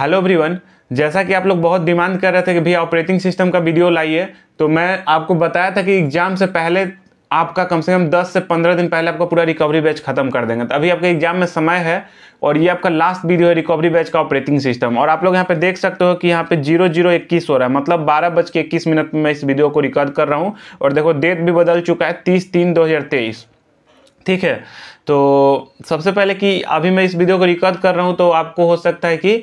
Hello everyone जैसा कि आप लोग बहुत डिमांड कर रहे थे कि भैया ऑपरेटिंग सिस्टम का वीडियो लाइए तो मैं आपको बताया था कि एग्जाम से पहले आपका कम से कम 10 से 15 दिन पहले आपका पूरा रिकवरी बैच खत्म कर देंगे तो अभी आपके एग्जाम में समय है और ये आपका लास्ट वीडियो है रिकवरी बैच का ऑपरेटिंग सिस्टम और आप लोग यहाँ पे देख सकते हो कि यहाँ पे जीरो जीरो इक्कीस हो रहा है मतलब बारह बज के इक्कीस मिनट में मैं इस वीडियो को रिकॉर्ड कर रहा हूँ और देखो डेट भी बदल चुका है तीस तीन दो ठीक है तो सबसे पहले कि अभी मैं इस वीडियो को रिकॉर्ड कर रहा हूँ तो आपको हो सकता है कि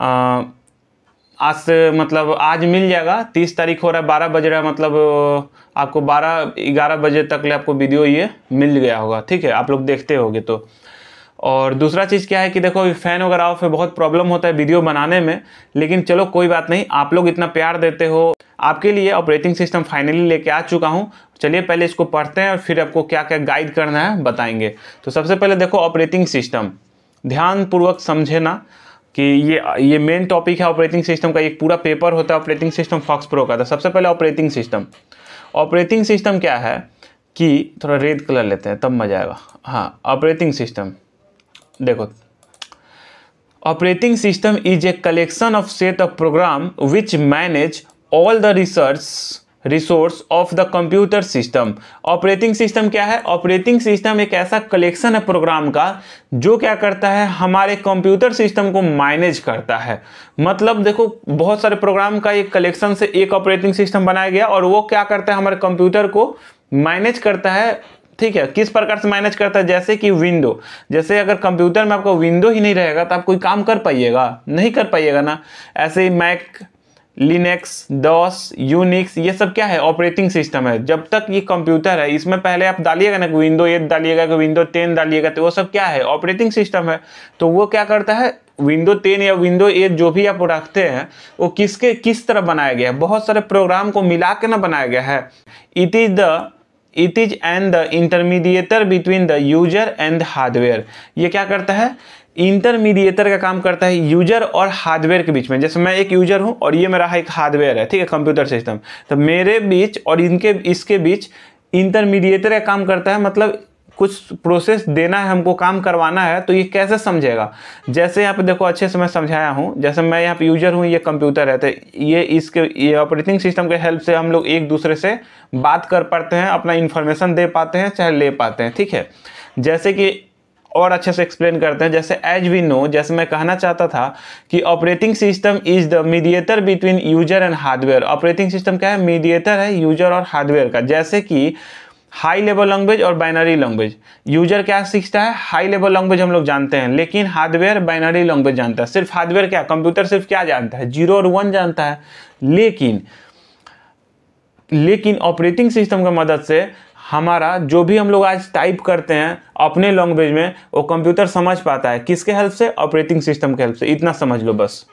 आज से मतलब आज मिल जाएगा तीस तारीख हो रहा है बारह बज रहा है मतलब आपको बारह ग्यारह बजे तक ले आपको वीडियो ये मिल गया होगा ठीक है आप लोग देखते होगे तो और दूसरा चीज़ क्या है कि देखो फ़ैन वगैरह ऑफ है बहुत प्रॉब्लम होता है वीडियो बनाने में लेकिन चलो कोई बात नहीं आप लोग इतना प्यार देते हो आपके लिए ऑपरेटिंग सिस्टम फाइनली लेके आ चुका हूँ चलिए पहले इसको पढ़ते हैं और फिर आपको क्या क्या गाइड करना है बताएंगे तो सबसे पहले देखो ऑपरेटिंग सिस्टम ध्यानपूर्वक समझे ना कि ये ये मेन टॉपिक है ऑपरेटिंग सिस्टम का एक पूरा पेपर होता है ऑपरेटिंग सिस्टम फॉक्स प्रो का था तो सबसे पहले ऑपरेटिंग सिस्टम ऑपरेटिंग सिस्टम क्या है कि थोड़ा रेड कलर लेते हैं तब मजा आएगा हाँ ऑपरेटिंग सिस्टम देखो operating system is a collection of set of program which manage all the research resource of the computer system operating system क्या है ऑपरेटिंग सिस्टम एक ऐसा कलेक्शन है प्रोग्राम का जो क्या करता है हमारे कंप्यूटर सिस्टम को मैनेज करता है मतलब देखो बहुत सारे प्रोग्राम का एक कलेक्शन से एक ऑपरेटिंग सिस्टम बनाया गया और वो क्या करता है हमारे कंप्यूटर को मैनेज करता है ठीक है किस प्रकार से मैनेज करता है जैसे कि विंडो जैसे अगर कंप्यूटर में आपका विंडो ही नहीं रहेगा तो आप कोई काम कर पाइएगा नहीं कर पाइएगा ना ऐसे ही मैक लिनेक्स डॉस यूनिक्स ये सब क्या है ऑपरेटिंग सिस्टम है जब तक ये कंप्यूटर है इसमें पहले आप डालिएगा ना विंडो एट डालिएगा कि विंडो टेन डालिएगा तो वो सब क्या है ऑपरेटिंग सिस्टम है तो वो क्या करता है विंडो टेन या विंडो एट जो भी आप रखते हैं वो किसके किस तरह बनाया गया है बहुत सारे प्रोग्राम को मिला के ना बनाया गया है it is the it is and the intermediator between the user and hardware ये क्या करता है इंटरमीडिएटर का काम करता है यूजर और हार्डवेयर के बीच में जैसे मैं एक यूजर हूँ और ये मेरा एक हार्डवेयर है ठीक है कंप्यूटर सिस्टम तो मेरे बीच और इनके इसके बीच इंटरमीडिएटर का काम करता है मतलब कुछ प्रोसेस देना है हमको काम करवाना है तो ये कैसे समझेगा जैसे यहाँ पे देखो अच्छे से मैं समझाया हूँ जैसे मैं यहाँ पे यूजर हूँ ये कंप्यूटर है तो ये इसके ये ऑपरेटिंग सिस्टम के हेल्प से हम लोग एक दूसरे से बात कर पाते हैं अपना इन्फॉर्मेशन दे पाते हैं चाहे ले पाते हैं ठीक है जैसे कि और अच्छे से एक्सप्लेन करते हैं जैसे एज वी नो जैसे मैं कहना चाहता था कि operating system is the mediator between user and hardware operating system क्या है मीडिएटर है यूजर और हार्डवेयर का जैसे कि हाई लेवल लैंग्वेज और बाइनरी लैंग्वेज यूजर क्या सीखता है हाई लेवल लैंग्वेज हम लोग जानते हैं लेकिन हार्डवेयर बाइनरी लैंग्वेज जानता है सिर्फ हार्डवेयर क्या कंप्यूटर सिर्फ क्या जानता है जीरो और वन जानता है लेकिन लेकिन ऑपरेटिंग सिस्टम की मदद से हमारा जो भी हम लोग आज टाइप करते हैं अपने लैंग्वेज में वो कंप्यूटर समझ पाता है किसके हेल्प से ऑपरेटिंग सिस्टम के हेल्प से इतना समझ लो बस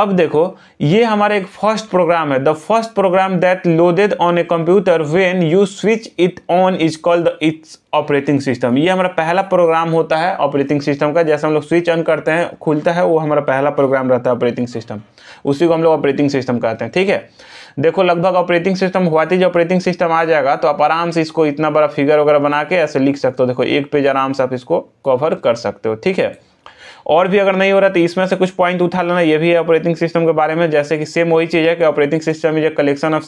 अब देखो ये हमारा एक फर्स्ट प्रोग्राम है the first program that loaded on a computer when you switch it on is called its operating system ये हमारा पहला प्रोग्राम होता है ऑपरेटिंग सिस्टम का जैसे हम लोग स्विच ऑन करते हैं खुलता है वो हमारा पहला प्रोग्राम रहता है ऑपरेटिंग सिस्टम उसी को हम लोग ऑपरेटिंग सिस्टम कहते हैं ठीक है देखो लगभग ऑपरेटिंग सिस्टम हुआ जो ऑपरेटिंग सिस्टम आ जाएगा तो आप आराम से इसको इतना बड़ा फिगर वगैरह बना के ऐसे लिख सकते हो देखो एक पेज आराम से आप इसको कवर कर सकते हो ठीक है और भी अगर नहीं हो रहा तो इसमें से कुछ पॉइंट उठा लेना ये भी है ऑपरेटिंग सिस्टम के बारे में जैसे कि सेम वही चीज़ है कि operating system is a collection of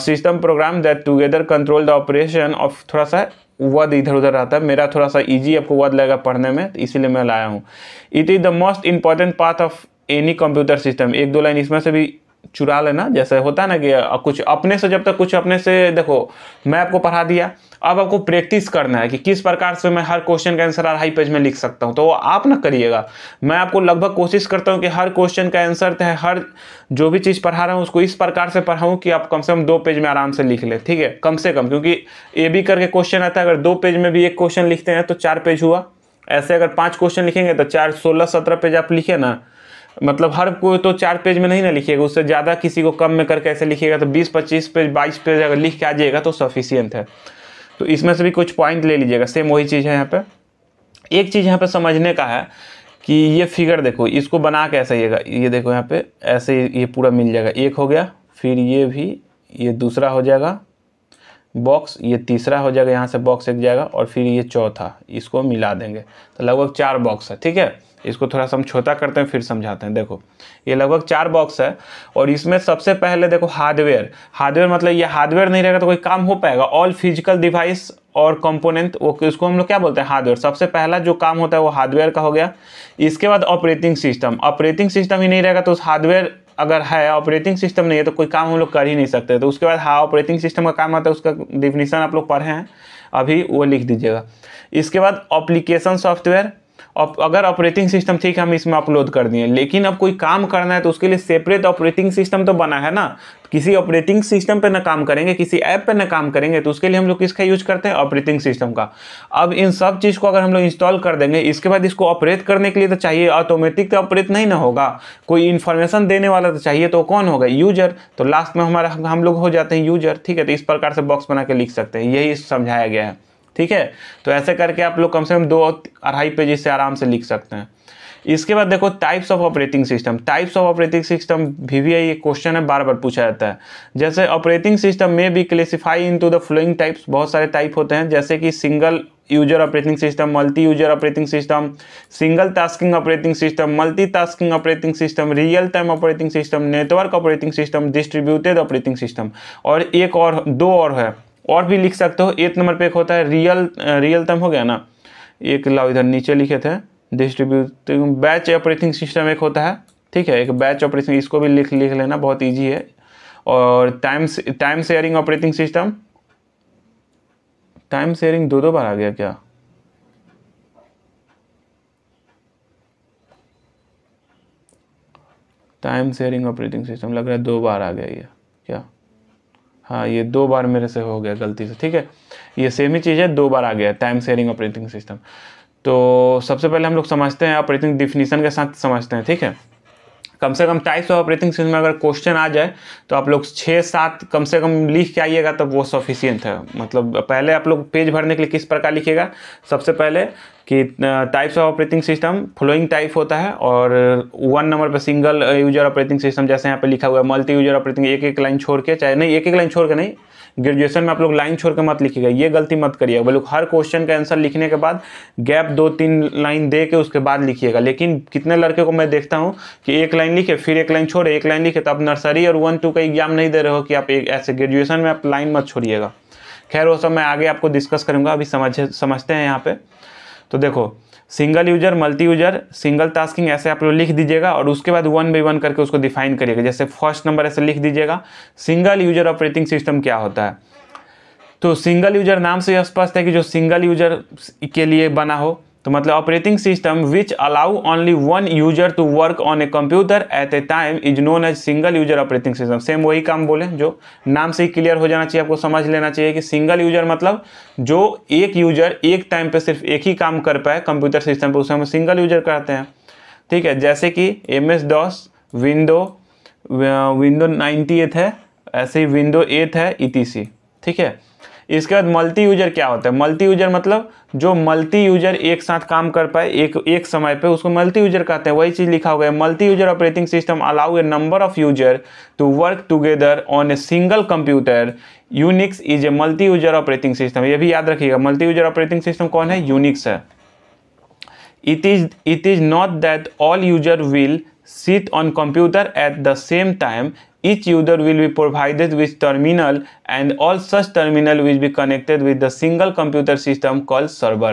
system program that together control the operation of थोड़ा सा वध इधर उधर रहता है मेरा थोड़ा सा इजी आपको वध लगेगा पढ़ने में तो इसीलिए मैं लाया हूँ it is the most important part of any computer system एक दो लाइन इसमें से भी चुरा लेना जैसे होता है ना कि कुछ अपने से जब तक कुछ अपने से देखो मैं आपको पढ़ा दिया अब आपको प्रैक्टिस करना है कि किस प्रकार से मैं हर क्वेश्चन का आंसर अढ़ाई पेज में लिख सकता हूँ तो वो आप ना करिएगा मैं आपको लगभग कोशिश करता हूँ कि हर क्वेश्चन का आंसर है हर जो भी चीज़ पढ़ा रहा हूँ उसको इस प्रकार से पढ़ाऊँ कि आप कम से कम दो पेज में आराम से लिख लें ठीक है कम से कम क्योंकि ए बी करके क्वेश्चन आता है अगर दो पेज में भी एक क्वेश्चन लिखते हैं तो चार पेज हुआ ऐसे अगर पाँच क्वेश्चन लिखेंगे तो चार सोलह सत्रह पेज आप लिखे ना मतलब हर कोई तो चार पेज में नहीं ना लिखिएगा उससे ज़्यादा किसी को कम में करके ऐसे लिखिएगा तो बीस पच्चीस पेज बाईस पेज अगर लिख के आ जाइएगा तो सफिशियंट है तो इसमें से भी कुछ पॉइंट ले लीजिएगा सेम वही चीज़ है यहाँ पर एक चीज़ यहाँ पर समझने का है कि ये फिगर देखो इसको बना के ऐसा येगा ये देखो यहाँ पे ऐसे ये पूरा मिल जाएगा एक हो गया फिर ये भी ये दूसरा हो जाएगा बॉक्स ये तीसरा हो जाएगा यहाँ से बॉक्स एक जाएगा और फिर ये चौथा इसको मिला देंगे तो लगभग चार बॉक्स है ठीक है इसको थोड़ा सा हम छोटा करते हैं फिर समझाते हैं देखो ये लगभग चार बॉक्स है और इसमें सबसे पहले देखो हार्डवेयर हार्डवेयर मतलब ये हार्डवेयर नहीं रहेगा तो कोई काम हो पाएगा ऑल फिजिकल डिवाइस और कंपोनेंट वो इसको हम लोग क्या बोलते हैं हार्डवेयर सबसे पहला जो काम होता है वो हार्डवेयर का हो गया इसके बाद ऑपरेटिंग सिस्टम ऑपरेटिंग सिस्टम ही नहीं रहेगा तो उस हार्डवेयर अगर है ऑपरेटिंग सिस्टम नहीं है तो कोई काम हम लोग कर ही नहीं सकते तो उसके बाद हाँ ऑपरेटिंग सिस्टम का काम आता है उसका डिफिनीसन आप लोग पढ़े हैं अभी वो लिख दीजिएगा इसके बाद अप्लीकेशन सॉफ्टवेयर अगर ऑपरेटिंग सिस्टम ठीक है हम इसमें अपलोड कर दिए लेकिन अब कोई काम करना है तो उसके लिए सेपरेट ऑपरेटिंग सिस्टम तो बना है ना किसी ऑपरेटिंग सिस्टम पे ना काम करेंगे किसी ऐप पे ना काम करेंगे तो उसके लिए हम लोग किसका यूज करते हैं ऑपरेटिंग सिस्टम का अब इन सब चीज़ को अगर हम लोग इंस्टॉल कर देंगे इसके बाद इसको ऑपरेट करने के लिए तो चाहिए ऑटोमेटिक तो ऑपरेट नहीं ना होगा कोई इन्फॉर्मेशन देने वाला तो चाहिए तो कौन होगा यूजर तो लास्ट में हमारा हम लोग हो जाते हैं यूजर ठीक है तो इस प्रकार से बॉक्स बना के लिख सकते हैं यही समझाया गया है ठीक है तो ऐसे करके आप लोग कम से कम दो अढ़ाई पेजेस से आराम से लिख सकते हैं इसके बाद देखो types of operating system types of operating system V V I question है बार बार पूछा जाता है जैसे ऑपरेटिंग सिस्टम में भी classify to the following types बहुत सारे टाइप होते हैं जैसे कि single user operating system multi user operating system single tasking operating system multi tasking operating system real time operating system network operating system distributed operating system और एक और दो और है और भी लिख सकते हो एक नंबर पे एक होता है रियल रियल टर्म हो गया ना एक लाओ इधर नीचे लिखे थे डिस्ट्रीब्यूट बैच ऑपरेटिंग सिस्टम एक होता है ठीक है एक बैच ऑपरेटिंग इसको भी लिख लिख लेना बहुत ईजी है और time time sharing operating system time sharing दो दो बार आ गया क्या टाइम शेयरिंग ऑपरेटिंग सिस्टम लग रहा है दो बार आ गया ये हाँ ये दो बार मेरे से हो गया गलती से ठीक है ये सेम ही चीज़ है दो बार आ गया टाइम शेयरिंग ऑपरेटिंग सिस्टम तो सबसे पहले हम लोग समझते हैं ऑपरेटिंग डिफिनीसन के साथ समझते हैं ठीक है कम से कम टाइप्स ऑफ ऑपरेटिंग सिस्टम में अगर क्वेश्चन आ जाए तो आप लोग छः सात कम से कम लिख के आइएगा तब तो वो सफिशियंट है मतलब पहले आप लोग पेज भरने के लिए किस प्रकार लिखिएगा सबसे पहले कि types of operating system following type होता है और वन नंबर पर सिंगल यूजर ऑपरेटिंग सिस्टम जैसे यहाँ पे लिखा हुआ है मल्टी यूजर ऑपरेटिंग एक एक लाइन छोड़ के चाहे नहीं एक एक लाइन छोड़ के नहीं ग्रेजुएशन में आप लोग लाइन छोड़ के मत लिखिएगा ये गलती मत करिएगा बोलो हर क्वेश्चन का आंसर लिखने के बाद गैप दो तीन लाइन दे के उसके बाद लिखिएगा लेकिन कितने लड़के को मैं देखता हूँ कि एक लाइन लिखे फिर एक लाइन छोड़े एक लाइन लिखे तो आप नर्सरी और वन टू का एग्जाम नहीं दे रहे हो कि आप एक ऐसे ग्रेजुएशन में आप लाइन मत छोड़िएगा खैर वो सब मैं आगे आपको डिस्कस करूँगा अभी समझ समझते हैं यहाँ पर तो देखो single user multi user single tasking ऐसे आप लोग लिख दीजिएगा और उसके बाद वन बाई वन करके उसको डिफाइन करिएगा जैसे फर्स्ट नंबर ऐसे लिख दीजिएगा सिंगल यूजर ऑपरेटिंग सिस्टम क्या होता है तो सिंगल यूजर नाम से यह स्पष्ट है कि जो सिंगल यूजर के लिए बना हो तो मतलब operating system which allow only one user to work on a computer at a time is known as single user operating system same वही काम बोले जो नाम से ही क्लियर हो जाना चाहिए आपको समझ लेना चाहिए कि सिंगल यूजर मतलब जो एक यूजर एक टाइम पे सिर्फ एक ही काम कर पाए कंप्यूटर सिस्टम पे उसे हम सिंगल यूजर कहते हैं ठीक है जैसे कि M S DOS window window ninety eight है ऐसे ही विंडो एट है ई ठीक है इसके बाद मल्टी यूजर क्या होता है मल्टी यूजर मतलब जो मल्टी यूजर एक साथ काम कर पाए एक एक समय पे उसको मल्टी यूजर कहते हैं वही चीज़ लिखा हुआ है multi user operating system allow a number of user to work together on a single computer Unix is a multi user operating system ये भी याद रखिएगा मल्टी यूजर ऑपरेटिंग सिस्टम कौन है यूनिक्स है it is it is not that all user will sit on computer at the same time Each user will be provided with terminal and all such terminal will be connected with the single computer system called server.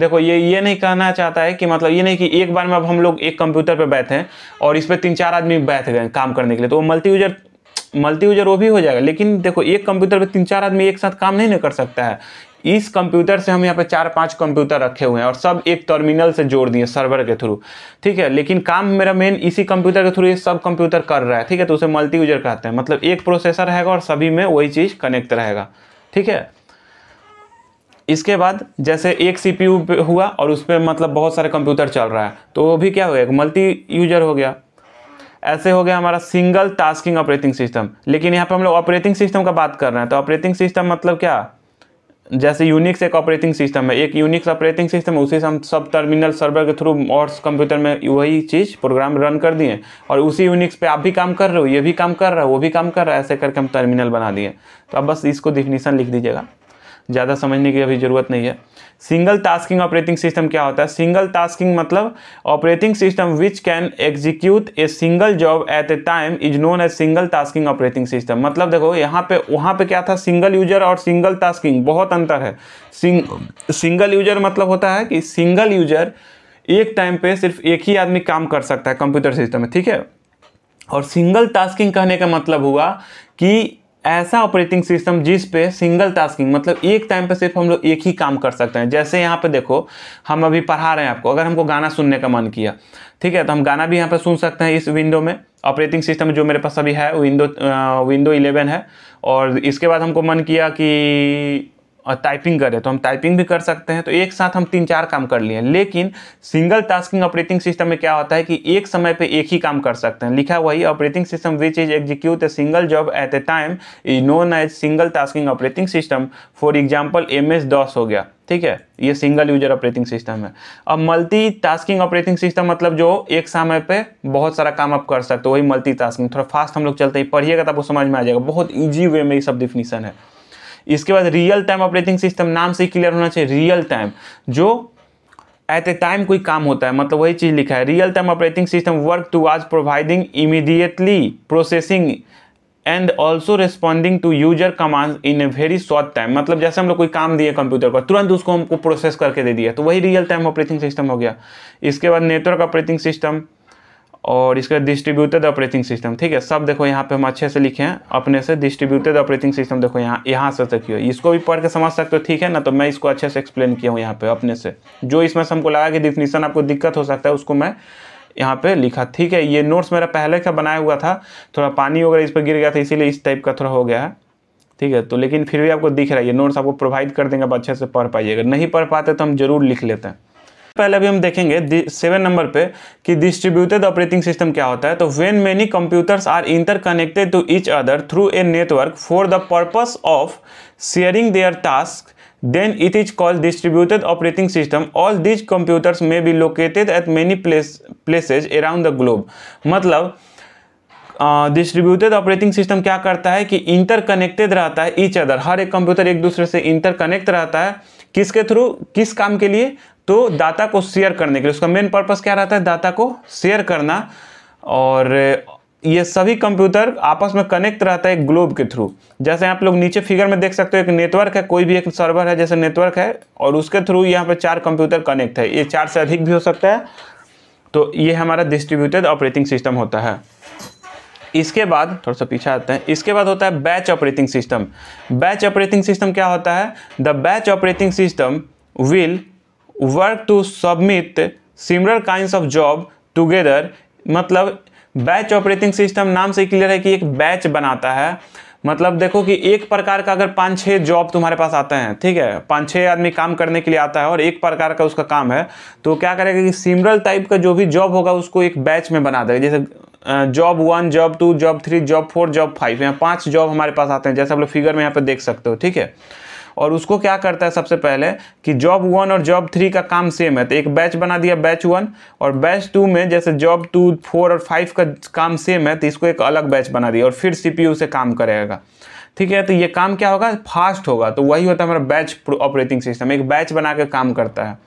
देखो ये ये नहीं कहना चाहता है कि मतलब ये नहीं कि एक बार में अब हम लोग एक कंप्यूटर पर बैठे हैं और इस पर तीन चार आदमी बैठ गए काम करने के लिए तो वो मल्टी यूजर मल्टी यूजर वो भी हो जाएगा लेकिन देखो एक कंप्यूटर पर तीन चार आदमी एक साथ काम नहीं, नहीं कर सकता है इस कंप्यूटर से हम यहाँ पे चार पांच कंप्यूटर रखे हुए हैं और सब एक टर्मिनल से जोड़ दिए सर्वर के थ्रू ठीक है लेकिन काम मेरा मेन इसी कंप्यूटर के थ्रू ये सब कंप्यूटर कर रहा है ठीक है तो उसे मल्टी यूजर कहते हैं मतलब एक प्रोसेसर रहेगा और सभी में वही चीज़ कनेक्ट रहेगा ठीक है इसके बाद जैसे एक सीपीयू हुआ और उस पर मतलब बहुत सारे कंप्यूटर चल रहा है तो वो भी क्या हो गया मल्टी यूजर हो गया ऐसे हो गया हमारा सिंगल टास्किंग ऑपरेटिंग सिस्टम लेकिन यहाँ पे हम लोग ऑपरेटिंग सिस्टम का बात कर रहे हैं तो ऑपरेटिंग सिस्टम मतलब क्या जैसे यूनिक्स एक ऑपरेटिंग सिस्टम है एक यूनिक्स ऑपरेटिंग सिस्टम है उसी से हम सब टर्मिनल सर्वर के थ्रू और कंप्यूटर में वही चीज़ प्रोग्राम रन कर दिए और उसी यूनिक्स पे आप भी काम कर रहे हो ये भी काम कर रहा है वो भी काम कर रहा है ऐसे करके हम टर्मिनल बना दिए तो अब बस इसको डिफिनीसन लिख दीजिएगा ज़्यादा समझने की अभी ज़रूरत नहीं है सिंगल टास्किंग ऑपरेटिंग सिस्टम क्या होता है सिंगल टास्किंग मतलब operating system which can execute a single job at a time is known as single tasking operating system मतलब देखो यहाँ पे वहाँ पे क्या था सिंगल यूजर और सिंगल टास्किंग बहुत अंतर है सिंगल यूजर मतलब होता है कि सिंगल यूजर एक टाइम पे सिर्फ एक ही आदमी काम कर सकता है कंप्यूटर सिस्टम में ठीक है और सिंगल टास्किंग कहने का मतलब हुआ कि ऐसा ऑपरेटिंग सिस्टम जिस पे सिंगल टास्किंग मतलब एक टाइम पे सिर्फ हम लोग एक ही काम कर सकते हैं जैसे यहाँ पे देखो हम अभी पढ़ा रहे हैं आपको अगर हमको गाना सुनने का मन किया ठीक है तो हम गाना भी यहाँ पे सुन सकते हैं इस विंडो में ऑपरेटिंग सिस्टम जो मेरे पास अभी है विंडो विंडो इलेवन है और इसके बाद हमको मन किया कि और टाइपिंग करें तो हम टाइपिंग भी कर सकते हैं तो एक साथ हम तीन चार काम कर लिए लेकिन सिंगल टास्किंग ऑपरेटिंग सिस्टम में क्या होता है कि एक समय पे एक ही काम कर सकते हैं लिखा वही operating system which is execute a single job at a time is known as single tasking operating system for example M S दस हो गया ठीक है ये सिंगल यूजर ऑपरेटिंग सिस्टम है अब मल्टी टास्किंग ऑपरेटिंग सिस्टम मतलब जो एक समय पे बहुत सारा काम आप कर सकते हो वही मल्टी टास्किंग थोड़ा फास्ट हम लोग चलते हैं पढ़िएगा तो आपको समझ में आ जाएगा बहुत ईजी वे में ये सब डिफिनीशन है इसके बाद रियल टाइम ऑपरेटिंग सिस्टम नाम से क्लियर होना चाहिए रियल टाइम जो एट ए टाइम कोई काम होता है मतलब वही चीज़ लिखा है real time operating system work to आज providing immediately processing and also responding to user command in a very short time मतलब जैसे हम लोग कोई काम दिए कंप्यूटर को तुरंत उसको हमको प्रोसेस करके दे दिया तो वही रियल टाइम ऑपरेटिंग सिस्टम हो गया इसके बाद नेटवर्क ऑपरेटिंग सिस्टम और इसका डिस्ट्रीब्यूटेड ऑपरेटिंग सिस्टम ठीक है सब देखो यहाँ पे हम अच्छे से लिखे हैं अपने से डिस्ट्रीब्यूटेड ऑपरेटिंग सिस्टम देखो यहाँ यहाँ से देखियो इसको भी पढ़ के समझ सकते हो ठीक है ना तो मैं इसको अच्छे से एक्सप्लेन किया हूँ यहाँ पे अपने से जो इसमें से हमको लगा कि डिफिनीसन आपको दिक्कत हो सकता है उसको मैं यहाँ पे लिखा ठीक है ये नोट्स मेरा पहले का बनाया हुआ था थोड़ा पानी वगैरह इस पर गिर गया था इसीलिए इस टाइप का थोड़ा हो गया है ठीक है तो लेकिन फिर भी आपको दिख रहा है ये नोट्स आपको प्रोवाइड कर देंगे आप अच्छे से पढ़ पाइएगा नहीं पढ़ पाते तो हम जरूर लिख लेते हैं पहले अभी हम देखेंगे सेवन नंबर पे कि डिस्ट्रीब्यूटेड ऑपरेटिंग सिस्टम क्या होता है तो when many computers are interconnected to each other through a network for the purpose of sharing their task then it is called distributed operating system all these computers may be located at many places around the globe मतलब distributed operating system क्या करता है कि interconnected रहता है each other हर एक computer एक दूसरे से इंटरकनेक्ट रहता है किसके थ्रू किस काम के लिए तो दाता को शेयर करने के लिए उसका मेन पर्पज़ क्या रहता है दाता को शेयर करना और ये सभी कंप्यूटर आपस में कनेक्ट रहता है ग्लोब के थ्रू जैसे आप लोग नीचे फिगर में देख सकते हो एक नेटवर्क है कोई भी एक सर्वर है जैसे नेटवर्क है और उसके थ्रू यहाँ पर चार कंप्यूटर कनेक्ट है ये चार से अधिक भी हो सकता है तो ये हमारा डिस्ट्रीब्यूटेड ऑपरेटिंग सिस्टम होता है इसके बाद थोड़ा सा पीछे आते हैं इसके बाद होता है batch operating system batch operating system क्या होता है the batch operating system will work to submit similar kind of job together मतलब बैच ऑपरेटिंग सिस्टम नाम से क्लियर है कि एक बैच बनाता है मतलब देखो कि एक प्रकार का अगर पाँच छः जॉब तुम्हारे पास आते हैं ठीक है पाँच छः आदमी काम करने के लिए आता है और एक प्रकार का उसका काम है तो क्या करेगा कि सिमरल टाइप का जो भी जॉब होगा उसको एक बैच में बना देगा जैसे job one job two job three job four job five यहाँ पाँच जॉब हमारे पास आते हैं जैसे आप लोग फिगर में यहाँ पर देख सकते हो ठीक है और उसको क्या करता है सबसे पहले कि जॉब वन और जॉब थ्री का काम सेम है तो एक बैच बना दिया बैच वन और बैच टू में जैसे जॉब टू फोर और फाइव का काम सेम है तो इसको एक अलग बैच बना दिया और फिर सी से काम करेगा ठीक है तो ये काम क्या होगा फास्ट होगा तो वही होता है हमारा बैच ऑपरेटिंग सिस्टम एक बैच बना के काम करता है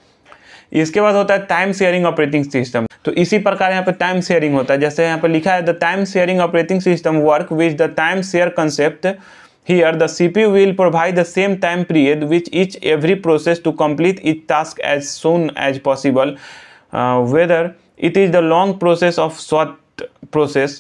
इसके बाद होता है टाइम शेयरिंग ऑपरेटिंग सिस्टम तो इसी प्रकार यहाँ पे टाइम शेयरिंग होता है जैसे यहाँ पे लिखा है the time sharing operating system work with the time share concept Here, the CPU will provide the same time period which each every process to complete complete task as soon as possible, uh, whether it is the long process of short process.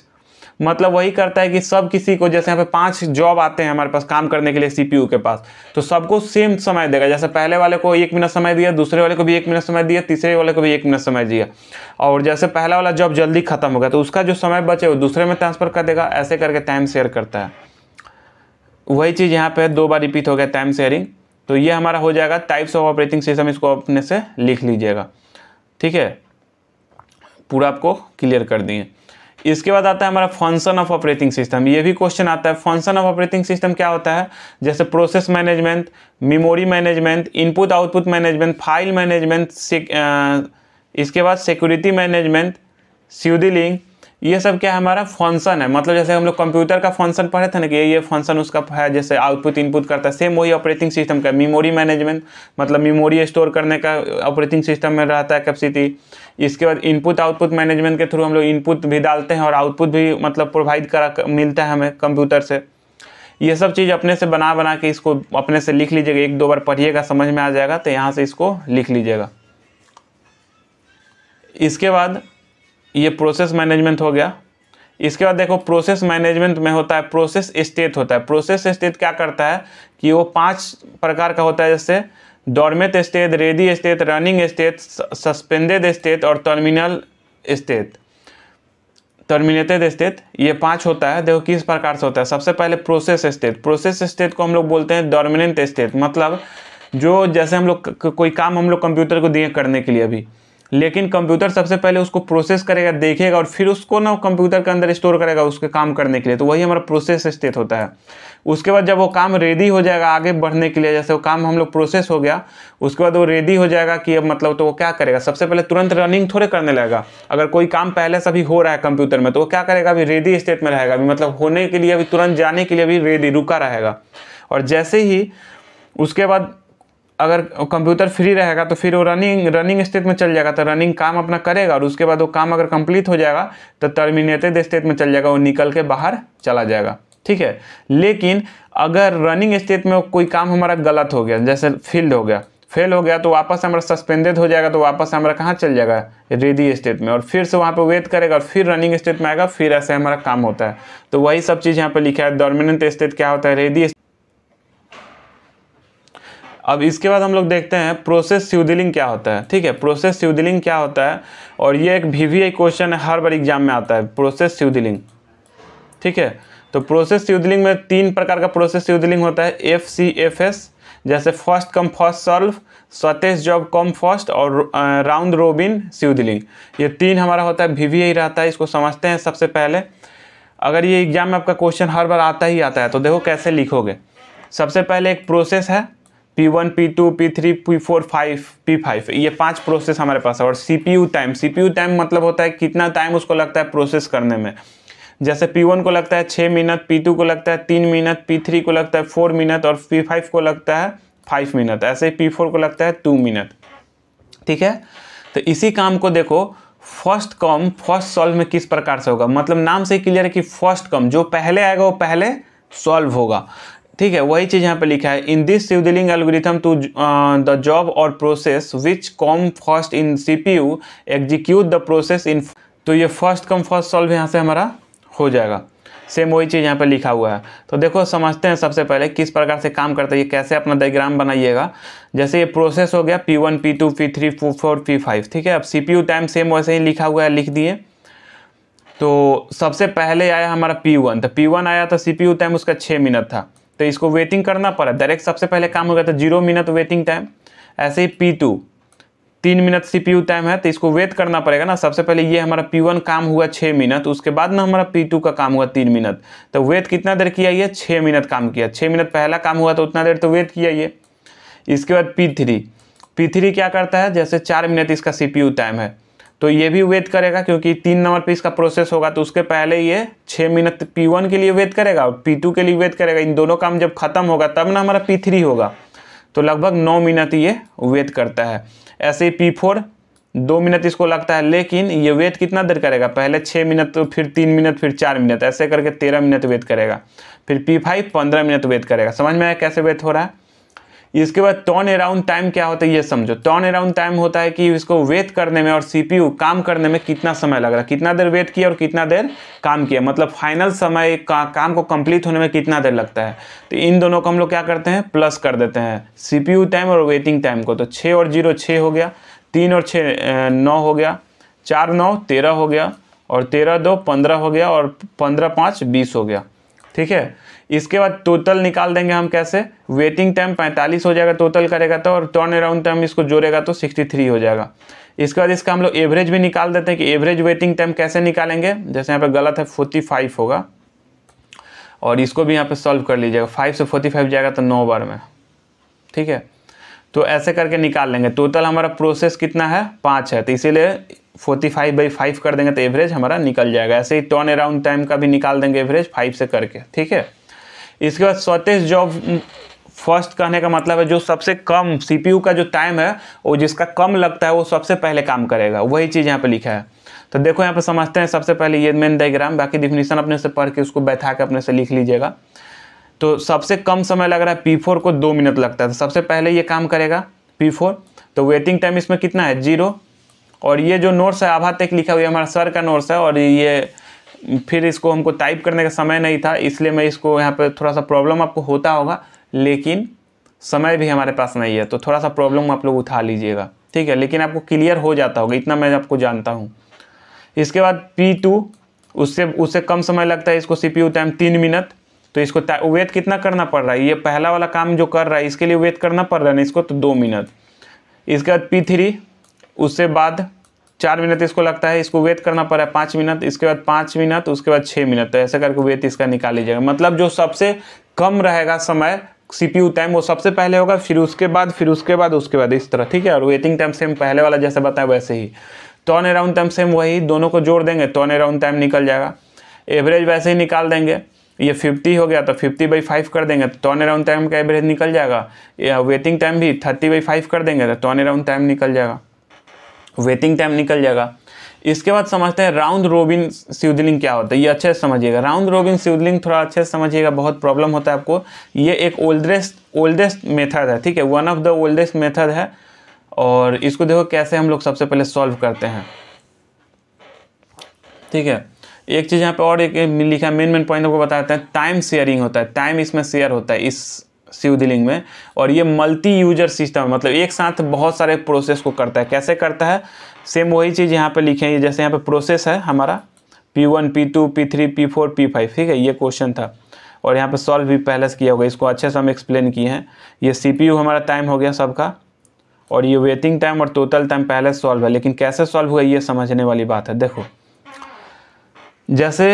मतलब वही करता है कि सब किसी को जैसे यहाँ पे पांच जॉब आते हैं हमारे पास काम करने के लिए सीपीयू के पास तो सबको सेम समय देगा जैसे पहले वाले को एक मिनट समय दिया दूसरे वाले को भी एक मिनट समय दिया तीसरे वाले को भी एक मिनट समय दिया और जैसे पहला वाला जॉब जल्दी खत्म हो गया तो उसका जो समय बचे वो दूसरे में ट्रांसफर कर देगा ऐसे करके टाइम शेयर करता है वही चीज़ यहाँ पे दो बार रिपीट हो गया टाइम शेयरिंग तो ये हमारा हो जाएगा टाइप्स ऑफ ऑपरेटिंग सिस्टम इसको अपने से लिख लीजिएगा ठीक है पूरा आपको क्लियर कर दिए इसके बाद आता है हमारा फंक्शन ऑफ ऑपरेटिंग सिस्टम ये भी क्वेश्चन आता है फंक्शन ऑफ ऑपरेटिंग सिस्टम क्या होता है जैसे process management memory management input output management file management इसके बाद सिक्योरिटी मैनेजमेंट सीडिलिंग ये सब क्या है हमारा फंक्शन है मतलब जैसे हम लोग कंप्यूटर का फंक्शन पढ़े थे ना कि ये ये फंक्शन उसका है जैसे आउटपुट इनपुट करता है सेम वही ऑपरेटिंग सिस्टम का मेमोरी मैनेजमेंट मतलब मेमोरी स्टोर करने का ऑपरेटिंग सिस्टम में रहता है कैपेसिटी इसके बाद इनपुट आउटपुट मैनेजमेंट के थ्रू हम लोग इनपुट भी डालते हैं और आउटपुट भी मतलब प्रोवाइड करा मिलता है हमें कंप्यूटर से ये सब चीज़ अपने से बना बना के इसको अपने से लिख लीजिएगा एक दो बार पढ़िएगा समझ में आ जाएगा तो यहाँ से इसको लिख लीजिएगा इसके बाद ये प्रोसेस मैनेजमेंट हो गया इसके बाद देखो प्रोसेस मैनेजमेंट में होता है प्रोसेस स्टेट होता है प्रोसेस स्टेट क्या करता है कि वो पांच प्रकार का होता है जैसे dormant state ready state running state suspended state और टर्मिनल स्टेट टर्मिनेटेड स्टेट ये पांच होता है देखो किस प्रकार से होता है सबसे पहले प्रोसेस स्टेट प्रोसेस स्टेट को हम लोग बोलते हैं डॉर्मिनेंट स्टेट मतलब जो जैसे हम लोग कोई काम हम लोग कंप्यूटर को दिए करने के लिए अभी लेकिन कंप्यूटर सबसे पहले उसको प्रोसेस करेगा देखेगा और फिर उसको ना कंप्यूटर के अंदर स्टोर करेगा उसके काम करने के लिए तो वही हमारा प्रोसेस स्टेट होता है उसके बाद जब वो काम रेडी हो जाएगा आगे बढ़ने के लिए जैसे वो काम हम लोग प्रोसेस हो गया उसके बाद वो रेडी हो जाएगा कि अब मतलब तो वो क्या करेगा सबसे पहले तुरंत रनिंग थोड़े करने लगेगा अगर कोई काम पहले से अभी हो रहा है कंप्यूटर में तो वो क्या करेगा अभी रेडी स्टेट में रहेगा अभी मतलब होने के लिए अभी तुरंत जाने के लिए अभी रेडी रुका रहेगा और जैसे ही उसके बाद अगर कंप्यूटर फ्री रहेगा तो फिर वो रनिंग रनिंग स्टेट में चल जाएगा तो रनिंग काम अपना करेगा और उसके बाद वो काम अगर कंप्लीट हो जाएगा तो टर्मिनेटेड स्टेट में चल जाएगा वो निकल के बाहर चला जाएगा ठीक है लेकिन अगर रनिंग स्टेट में कोई काम हमारा गलत हो गया जैसे फील्ड हो गया फेल हो गया तो वापस हमारा सस्पेंडेड हो जाएगा तो वापस हमारा कहाँ चल जाएगा रेडी स्टेट में और फिर से वहाँ पर वेट करेगा और फिर रनिंग स्टेट में आएगा फिर ऐसे हमारा काम होता है तो वही सब चीज़ यहाँ पर लिखा है डोमिनेंट स्टेट क्या होता है रेडी अब इसके बाद हम लोग देखते हैं प्रोसेस सीडिलिंग क्या होता है ठीक है प्रोसेस सीडिलिंग क्या होता है और ये एक वी वी क्वेश्चन है हर बार एग्जाम में आता है प्रोसेस सीडिलिंग ठीक है तो प्रोसेस सीडिलिंग में तीन प्रकार का प्रोसेस सीडिलिंग होता है एफ सी एफ एस जैसे first come first solve shortest job come first और राउंड रोबिन सीडिलिंग ये तीन हमारा होता है वी वी आई रहता है इसको समझते हैं सबसे पहले अगर ये एग्जाम में आपका क्वेश्चन हर बार आता ही आता है तो देखो कैसे लिखोगे सबसे पहले एक प्रोसेस है P1, P2, P3, P4, P P5 ये पांच प्रोसेस हमारे पास है और यू टाइम यू टाइम मतलब होता है कितना टाइम उसको लगता है प्रोसेस करने में जैसे P1 को लगता है छः मिनट P2 को लगता है तीन मिनट P3 को लगता है फोर मिनट और P5 को लगता है फाइव मिनट ऐसे ही P4 को लगता है टू मिनट ठीक है तो इसी काम को देखो फर्स्ट कम फर्स्ट सॉल्व में किस प्रकार से होगा मतलब नाम से क्लियर है कि फर्स्ट कम जो पहले आएगा वो पहले सॉल्व होगा ठीक है वही चीज़ यहाँ पे लिखा है in this scheduling algorithm to the job or process which come first in C P U execute the process in तो ये फर्स्ट कम फर्स्ट सॉल्व यहाँ से हमारा हो जाएगा सेम वही चीज़ यहाँ पर लिखा हुआ है तो देखो समझते हैं सबसे पहले किस प्रकार से काम करता है ये कैसे अपना डायग्राम बनाइएगा जैसे ये प्रोसेस हो गया P one P two P three four P five ठीक है अब C P U time same वैसे ही लिखा हुआ है लिख दिए तो सबसे पहले आया हमारा पी वन तो पी वन आया तो सी पी यू टाइम उसका छः मिनट था तो इसको वेटिंग करना पड़ा डायरेक्ट सबसे पहले काम हो गया था जीरो मिनट वेटिंग टाइम ऐसे ही पी टू तीन minute C P U time है तो इसको वेट करना पड़ेगा ना सबसे पहले ये हमारा पी वन काम हुआ छः मिनट उसके बाद ना हमारा पी टू का काम हुआ तीन मिनट तो वेट कितना देर किया ये छः मिनट काम किया छः मिनट पहला काम हुआ तो उतना देर तो वेट किया ये इसके बाद पी थ्री पी थ्री क्या करता है जैसे चार मिनट इसका सी पी यू टाइम है तो ये भी वेट करेगा क्योंकि तीन नंबर पे इसका प्रोसेस होगा तो उसके पहले ये छः मिनट पी वन के लिए वेट करेगा और पी टू के लिए वेट करेगा इन दोनों काम जब खत्म होगा तब ना हमारा पी थ्री होगा तो लगभग नौ मिनट ये वेट करता है ऐसे ही पी फोर दो मिनट इसको लगता है लेकिन ये वेट कितना देर करेगा पहले छः मिनट तो फिर तीन मिनट फिर चार मिनट ऐसे करके तेरह मिनट वेट करेगा फिर पी फाइव पंद्रह मिनट वेट करेगा समझ में आया कैसे वेट हो रहा है इसके बाद टर्न अराउंड टाइम क्या होता है ये समझो टर्न अराउंड टाइम होता है कि इसको वेट करने में और सीपीयू काम करने में कितना समय लग रहा है कितना देर वेट किया और कितना देर काम किया मतलब फाइनल समय का, काम को कंप्लीट होने में कितना देर लगता है तो इन दोनों को हम लोग क्या करते हैं प्लस कर देते हैं सी टाइम और वेटिंग टाइम को तो छः और जीरो छः हो गया तीन और छः नौ हो गया चार नौ तेरह हो गया और तेरह दो पंद्रह हो गया और पंद्रह पाँच बीस हो गया ठीक है इसके बाद टोटल निकाल देंगे हम कैसे वेटिंग टाइम 45 हो जाएगा टोटल करेगा तो और टर्न अराउंड टाइम इसको जोड़ेगा तो 63 हो जाएगा इसके बाद इसका हम लोग एवरेज भी निकाल देते हैं कि एवरेज वेटिंग टाइम कैसे निकालेंगे जैसे यहाँ पर गलत है फोर्टी होगा और इसको भी यहाँ पर सॉल्व कर लीजिएगा फाइव से फोर्टी जाएगा तो नौ बार में ठीक है तो ऐसे करके निकाल लेंगे टोटल हमारा प्रोसेस कितना है पाँच है तो इसीलिए फोर्टी फाइव बाई फाइव कर देंगे तो एवरेज हमारा निकल जाएगा ऐसे ही टर्न अराउंड टाइम का भी निकाल देंगे एवरेज फाइव से करके ठीक है इसके बाद सौतीस जॉब फर्स्ट कहने का मतलब है जो सबसे कम सीपीयू का जो टाइम है वो जिसका कम लगता है वो सबसे पहले काम करेगा वही चीज़ यहाँ पे लिखा है तो देखो यहाँ पे समझते हैं सबसे पहले ये मेन डाइग्राम बाकी डिफिनीशन अपने से पढ़ के उसको बैठा के अपने से लिख लीजिएगा तो सबसे कम समय लग रहा है पी फोर को दो मिनट लगता है तो सबसे पहले ये काम करेगा पी फोर तो वेटिंग टाइम इसमें कितना है जीरो और ये जो नोट्स है आभा तक लिखा हुआ है हमारा सर का नोट्स है और ये फिर इसको हमको टाइप करने का समय नहीं था इसलिए मैं इसको यहाँ पर थोड़ा सा प्रॉब्लम आपको होता होगा लेकिन समय भी हमारे पास नहीं है तो थोड़ा सा प्रॉब्लम आप लोग उठा लीजिएगा ठीक है लेकिन आपको क्लियर हो जाता होगा इतना मैं आपको जानता हूँ इसके बाद पी टू उससे उससे कम समय लगता है इसको सी पी यू टाइम तीन मिनट तो इसको वेट कितना करना पड़ रहा है ये पहला वाला काम जो कर रहा है इसके लिए वेट करना पड़ रहा है ना इसको तो दो मिनट इसके बाद पी थ्री उससे बाद चार मिनट इसको लगता है इसको वेट करना पड़ा है पाँच मिनट इसके बाद पाँच मिनट उसके बाद छः मिनट तो ऐसे करके वेट इसका निकाल लीजिएगा मतलब जो सबसे कम रहेगा समय यू टाइम वो सबसे पहले होगा फिर उसके बाद फिर उसके बाद उसके बाद इस तरह ठीक है और वेटिंग टाइम सेम पहले वाला जैसे बताया वैसे ही टर्न अराउंड टाइम सेम वही दोनों को जोड़ देंगे टर्न अराउंड टाइम निकल जाएगा एवरेज वैसे ही निकाल देंगे ये 50 हो गया तो 50 बाई फाइव कर देंगे तो टर्न अराउंड टाइम का एवरेज निकल जाएगा या वेटिंग टाइम भी 30 बाई फाइव कर देंगे तो टर्न अराउंड टाइम निकल जाएगा वेटिंग टाइम निकल जाएगा इसके बाद समझते हैं राउंड रोबिन सीवलिंग क्या होता है ये अच्छे से समझिएगा राउंड रोबिन सीवलिंग थोड़ा अच्छे से समझिएगा बहुत प्रॉब्लम होता है आपको ये एक ओल्डेस्ट ओल्डेस्ट मेथड है ठीक है one of the oldest method है और इसको देखो कैसे हम लोग सबसे पहले सॉल्व करते हैं ठीक है एक चीज़ यहाँ पे और एक लिखा मेन मेन पॉइंट आपको बताते हैं टाइम शेयरिंग होता है टाइम इसमें शेयर होता है इस शिवदिलिंग में और ये मल्टी यूजर सिस्टम मतलब एक साथ बहुत सारे प्रोसेस को करता है कैसे करता है सेम वही चीज़ यहाँ पे लिखे हैं जैसे यहाँ पे प्रोसेस है हमारा P1, P2, P3, P4, P5 ठीक है ये क्वेश्चन था और यहाँ पे सॉल्व भी पहले से किया होगा इसको अच्छे से हम एक्सप्लेन किए हैं ये सी हमारा टाइम हो गया सबका और ये वेटिंग टाइम और टोटल टाइम पहले सॉल्व है लेकिन कैसे सॉल्व हुआ ये समझने वाली बात है देखो जैसे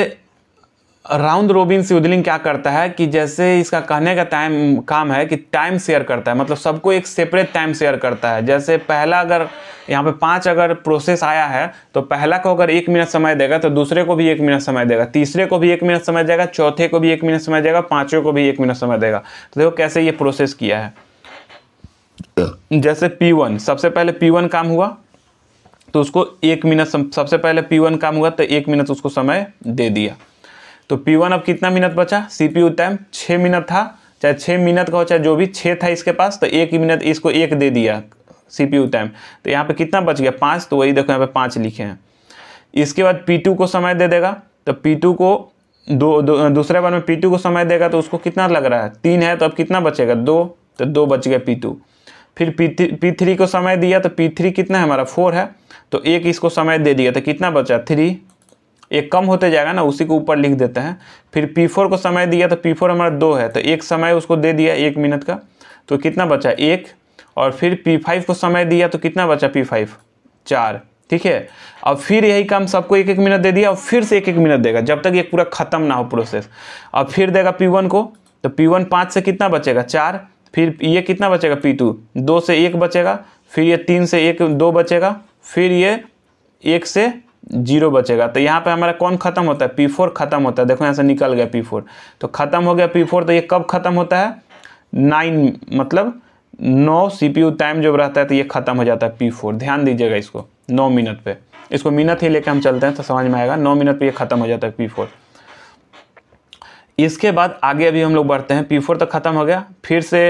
राउंड रोबिन सीडलिंग क्या करता है कि जैसे इसका कहने का टाइम काम है कि टाइम शेयर करता है मतलब सबको एक सेपरेट टाइम शेयर करता है जैसे पहला अगर यहाँ पे पांच अगर प्रोसेस आया है तो पहला को अगर एक मिनट समय देगा तो दूसरे को भी एक मिनट समय देगा तीसरे को भी एक मिनट समय देगा चौथे को भी एक मिनट समय देगा पाँचों को भी एक मिनट समय देगा तो देखो कैसे ये प्रोसेस किया है जैसे पी वन सबसे पहले पी वन काम हुआ तो उसको एक मिनट सबसे पहले पी वन काम हुआ तो एक मिनट उसको समय दे दिया तो पी वन अब कितना मिनट बचा सी पी यू टाइम छः मिनट था चाहे छः मिनट का हो चाहे जो भी छः था इसके पास तो एक मिनट इसको एक दे दिया सी पी यू टाइम तो यहाँ पे कितना बच गया पाँच तो वही देखो यहाँ पे पाँच लिखे हैं इसके बाद पी टू को समय दे देगा तो पी टू को दो, दो दूसरे बार में पी टू को समय देगा तो उसको कितना लग रहा है तीन है तो अब कितना बचेगा दो तो दो बच गया पी टू फिर पी पी थ्री को समय दिया तो पी थ्री कितना है हमारा फोर है तो एक इसको समय दे दिया तो कितना बचा थ्री ये कम होते जाएगा ना उसी को ऊपर लिख देते हैं फिर पी फोर को समय दिया तो पी फोर हमारा दो है तो एक समय उसको दे दिया एक मिनट का तो कितना बचा एक और फिर पी फाइव को समय दिया तो कितना बचा पी फाइव चार ठीक है अब फिर यही काम सबको एक एक मिनट दे दिया और फिर से एक एक मिनट देगा जब तक ये पूरा ख़त्म ना हो प्रोसेस अब फिर देगा पी वन को तो पी वन पाँच से कितना बचेगा चार फिर ये कितना बचेगा पी टू दो से एक बचेगा फिर ये तीन से एक दो बचेगा फिर ये एक से जीरो बचेगा तो यहाँ पे हमारा कौन खत्म होता है पी फोर खत्म होता है देखो यहाँ से निकल गया पी फोर तो खत्म हो गया पी फोर तो ये कब खत्म होता है नाइन मतलब नौ सी पी यू टाइम जब रहता है तो ये खत्म हो जाता है पी फोर ध्यान दीजिएगा इसको नौ मिनट पे इसको मिनट ही लेके हम चलते हैं तो समझ में आएगा नौ मिनट पे ये खत्म हो जाता है पी फोर इसके बाद आगे अभी हम लोग बढ़ते हैं पी फोर तो खत्म हो गया फिर से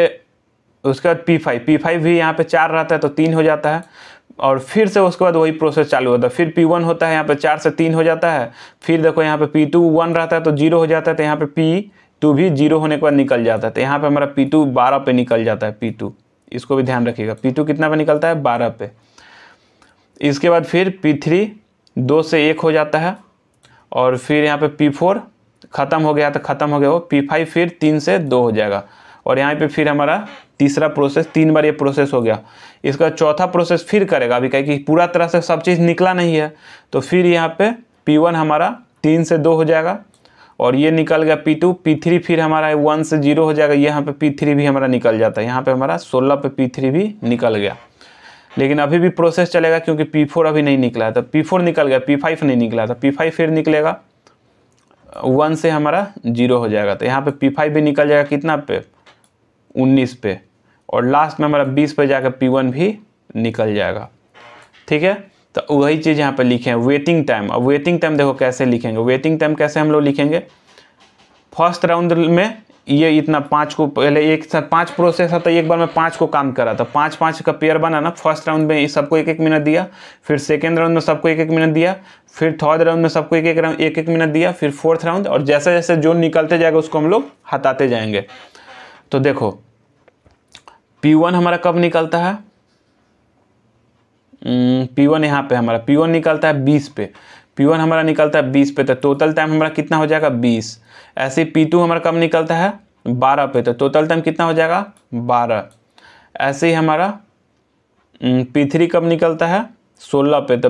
उसके बाद पी फाइव पी फाइव भी यहाँ पे चार रहता है तो तीन हो जाता है और फिर से उसके बाद वही प्रोसेस चालू होता है फिर पी वन होता है यहाँ पे चार से तीन हो जाता है फिर देखो यहाँ पे पी टू वन रहता है तो जीरो हो जाता है तो यहाँ पे पी टू भी जीरो होने के बाद निकल जाता है तो यहाँ पे हमारा पी टू बारह पे निकल जाता है पी टू इसको भी ध्यान रखिएगा पी टू कितना पे निकलता है बारह पे इसके बाद फिर पी थ्री दो से एक हो जाता है और फिर यहाँ पर पी फोर ख़त्म हो गया तो ख़त्म हो गया वो पी फाइव फिर तीन से दो हो जाएगा और यहाँ पर फिर हमारा तीसरा प्रोसेस तीन बार ये प्रोसेस हो गया इसका चौथा प्रोसेस फिर करेगा अभी कहें कि पूरा तरह से सब चीज़ निकला नहीं है तो फिर यहाँ पे P1 हमारा तीन से दो हो जाएगा और ये निकल गया P2 P3 फिर हमारा वन से जीरो हो जाएगा यहाँ पे P3 भी हमारा निकल जाता है यहाँ पे हमारा 16 पे P3 भी निकल गया लेकिन अभी भी प्रोसेस चलेगा क्योंकि पी अभी नहीं निकला था पी तो निकल गया पी नहीं निकला था पी तो फिर निकलेगा वन से हमारा जीरो हो जाएगा तो यहाँ पर पी भी निकल जाएगा कितना पे उन्नीस पे और लास्ट में हमारा बीस पर जाकर पी वन भी निकल जाएगा ठीक है तो वही चीज़ यहाँ पर लिखे हैं वेटिंग टाइम अब वेटिंग टाइम देखो कैसे लिखेंगे वेटिंग टाइम कैसे हम लोग लिखेंगे फर्स्ट राउंड में ये इतना पाँच को पहले एक साथ पाँच प्रोसेस था तो एक बार में पाँच को काम करा था पाँच पाँच का पेयर बना ना फर्स्ट राउंड में सबको एक एक मिनट दिया फिर सेकेंड राउंड में सबको एक एक मिनट दिया फिर थर्ड राउंड में सबको एक एक राउंड एक एक मिनट दिया फिर फोर्थ राउंड और जैसे जैसे जो निकलते जाएगा उसको हम लोग हटाते जाएंगे तो देखो पी वन हमारा कब निकलता है पी हम्म, वन यहाँ पे हमारा पी वन निकलता है बीस पे पी वन हमारा निकलता है बीस पे तो टोटल टाइम हमारा कितना हो जाएगा बीस ऐसे पी टू हमारा कब निकलता है बारह पे तो टोटल टाइम कितना हो जाएगा बारह ऐसे ही हमारा पी हम्म, थ्री कब निकलता है सोलह पे तो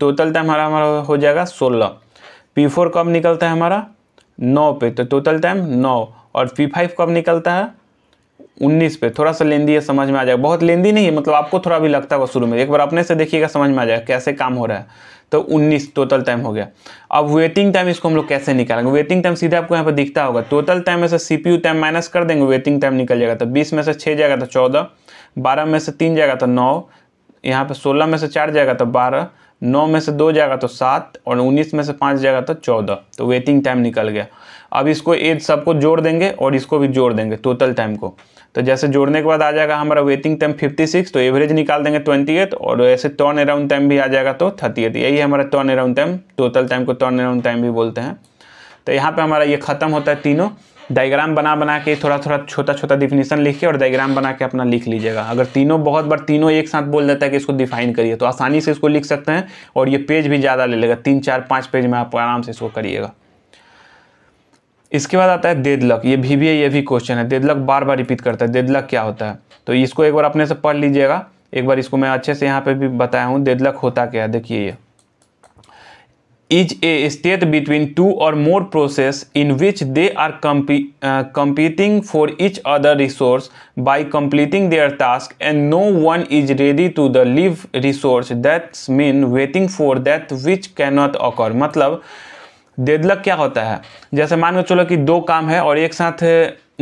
टोटल टाइम हमारा हमारा हो जाएगा सोलह पी फोर कब निकलता है हमारा नौ पे तो टोटल टाइम नौ और पी फाइव कब निकलता है उन्नीस पे थोड़ा सा लेंदी है समझ में आ जाएगा बहुत लेंदी नहीं है मतलब आपको थोड़ा भी लगता होगा शुरू में एक बार अपने से देखिएगा समझ में आ जाएगा कैसे काम हो रहा है तो 19 टोटल टाइम हो गया अब वेटिंग टाइम इसको हम लोग कैसे निकालेंगे वेटिंग टाइम सीधा आपको यहाँ पर दिखता होगा टोटल टाइम में से सी टाइम माइनस कर देंगे वेटिंग टाइम निकल जाएगा तो बीस में से छः जाएगा तो चौदह बारह में से तीन जाएगा तो नौ यहाँ पर सोलह में से चार जाएगा तो बारह नौ में से दो जाएगा तो सात और उन्नीस में से पाँच जाएगा तो चौदह तो वेटिंग टाइम निकल गया अब इसको एज सबको जोड़ देंगे और इसको भी जोड़ देंगे टोटल टाइम को तो जैसे जोड़ने के बाद आ जाएगा हमारा वेटिंग टाइम फिफ्टी सिक्स तो एवरेज निकाल देंगे ट्वेंटी एट और ऐसे टर्न अराउंड टाइम भी आ जाएगा तो थर्टी एट यही हमारा turn around time total time को टर्न अराउंड टाइम भी बोलते हैं तो यहाँ पर हमारा ये ख़त्म होता है तीनों डायग्राम बना बना के थोड़ा थोड़ा छोटा छोटा डिफिनेशन लिख के और डायग्राम बना के अपना लिख लीजिएगा अगर तीनों बहुत बार तीनों एक साथ बोल देता है कि इसको डिफाइन करिए तो आसानी से इसको लिख सकते हैं और ये पेज भी ज़्यादा ले लेगा तीन चार पाँच पेज में आप आराम से इसको करिएगा इसके बाद आता है देदलक ये भी भी है ये भी क्वेश्चन है देदलक बार बार रिपीट करता है देदलक क्या होता है तो इसको एक बार अपने से पढ़ लीजिएगा एक बार इसको मैं अच्छे से यहाँ पे भी बताया हूँ देदलक होता क्या है देखिए ये is a state between two or more process in which they are competing for each other resource by completing their task and no one is ready to the leave resource that's mean waiting for that which cannot occur मतलब deadlock क्या होता है जैसे मान कर चलो कि दो काम है और एक साथ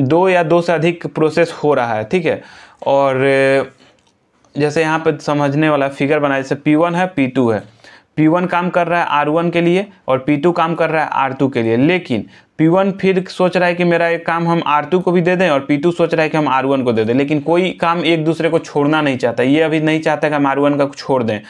दो या दो से अधिक प्रोसेस हो रहा है ठीक है और जैसे यहाँ पर समझने वाला फिगर बना जैसे पी वन है पी टू है पी वन काम कर रहा है आर वन के लिए और पी टू काम कर रहा है आर टू के लिए लेकिन P1 फिर सोच रहा है कि मेरा एक काम हम R2 को भी दे दें और P2 सोच रहा है कि हम R1 को दे दें लेकिन कोई काम एक दूसरे को छोड़ना नहीं चाहता ये अभी नहीं चाहता कि हम R1 का छोड़ दें